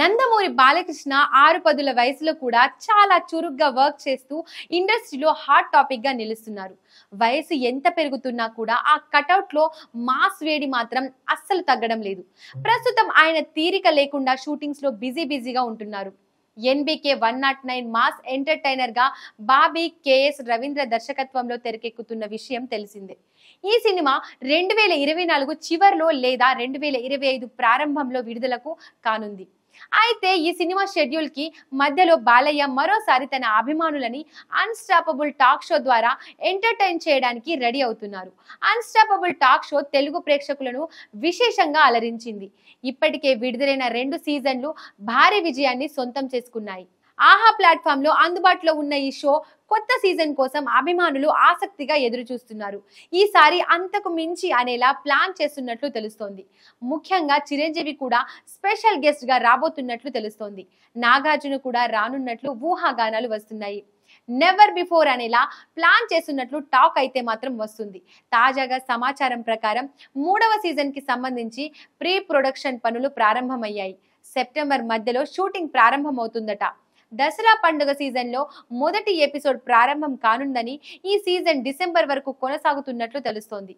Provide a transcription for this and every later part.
నందమూరి బాలకృష్ణ ఆరు పదుల వయసులో కూడా చాలా చురుగ్గా వర్క్ చేస్తూ ఇండస్ట్రీలో హాట్ టాపిక్గా నిలుస్తున్నారు వయసు ఎంత పెరుగుతున్నా కూడా ఆ కటౌట్లో మాస్ వేడి మాత్రం అస్సలు తగ్గడం లేదు ప్రస్తుతం ఆయన తీరిక లేకుండా షూటింగ్స్లో బిజీ బిజీగా ఉంటున్నారు NBK one not nine mass ఎంటర్టైనర్గా బాబీ కేఎస్ రవీంద్ర దర్శకత్వంలో తెరకెక్కుతున్న విషయం తెలిసిందే ఈ సినిమా రెండు వేల ఇరవై నాలుగు చివరిలో లేదా రెండు వేల ఇరవై ఐదు ప్రారంభంలో విడుదలకు కానుంది అయితే ఈ సినిమా షెడ్యూల్ కి మధ్యలో బాలయ్య మరోసారి తన అభిమానులని అన్స్టాపబుల్ టాక్ షో ద్వారా ఎంటర్టైన్ చేయడానికి రెడీ అవుతున్నారు అన్స్టాపబుల్ టాక్ షో తెలుగు ప్రేక్షకులను విశేషంగా అలరించింది ఇప్పటికే విడుదలైన రెండు సీజన్లు భారీ విజయాన్ని సొంతం చేసుకున్నాయి ఆహా ప్లాట్ఫామ్ లో అందుబాటులో ఉన్న ఈ షో కొత్త సీజన్ కోసం అభిమానులు ఆసక్తిగా ఎదురు చూస్తున్నారు ఈసారి అంతకు మించి అనేలా ప్లాన్ చేస్తున్నట్లు తెలుస్తోంది ముఖ్యంగా చిరంజీవి కూడా స్పెషల్ గెస్ట్ గా రాబోతున్నట్లు తెలుస్తోంది నాగార్జున కూడా రానున్నట్లు ఊహాగానాలు వస్తున్నాయి నెవర్ బిఫోర్ అనేలా ప్లాన్ చేస్తున్నట్లు టాక్ అయితే మాత్రం వస్తుంది తాజాగా సమాచారం ప్రకారం మూడవ సీజన్కి సంబంధించి ప్రీ ప్రొడక్షన్ పనులు ప్రారంభమయ్యాయి సెప్టెంబర్ మధ్యలో షూటింగ్ ప్రారంభమవుతుందట దసరా పండుగ సీజన్లో మొదటి ఎపిసోడ్ ప్రారంభం కానుందని ఈ సీజన్ డిసెంబర్ వరకు కొనసాగుతున్నట్లు తెలుస్తోంది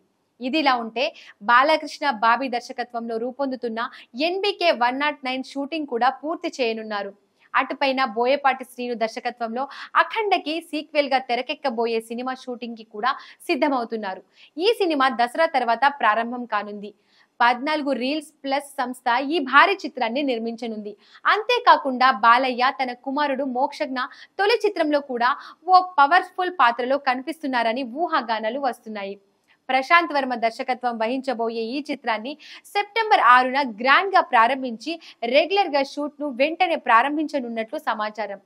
ఇదిలా ఉంటే బాలకృష్ణ బాబీ దర్శకత్వంలో రూపొందుతున్న NBK one not nine shooting కూడా పూర్తి చేయనున్నారు అటుపైన బోయపాటి శ్రీను దర్శకత్వంలో అఖండకి సీక్వెల్ గా తెరకెక్కబోయే సినిమా షూటింగ్ కి కూడా సిద్ధమవుతున్నారు ఈ సినిమా దసరా తర్వాత ప్రారంభం కానుంది పద్నాలుగు రీల్స్ ప్లస్ సంస్థ ఈ భారీ చిత్రాన్ని నిర్మించనుంది అంతేకాకుండా బాలయ్య తన కుమారుడు మోక్షజ్ఞ తొలి చిత్రంలో కూడా ఓ పవర్ఫుల్ పాత్రలో కనిపిస్తున్నారని ఊహాగానాలు వస్తున్నాయి ప్రశాంత్ వర్మ దర్శకత్వం వహించబోయే ఈ చిత్రాన్ని సెప్టెంబర్ ఆరున గ్రాండ్ గా ప్రారంభించి రెగ్యులర్ గా షూట్ ను వెంటనే ప్రారంభించనున్నట్లు సమాచారం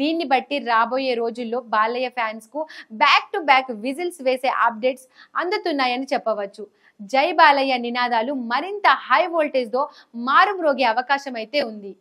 దీన్ని బట్టి రాబోయే రోజుల్లో బాలయ్య ఫ్యాన్స్ కు బ్యాక్ టు బ్యాక్ విజిల్స్ వేసే అప్డేట్స్ అందుతున్నాయని చెప్పవచ్చు జై బాలయ్య నినాదాలు మరింత హై వోల్టేజ్తో మారుమ్రోగే అవకాశం అయితే ఉంది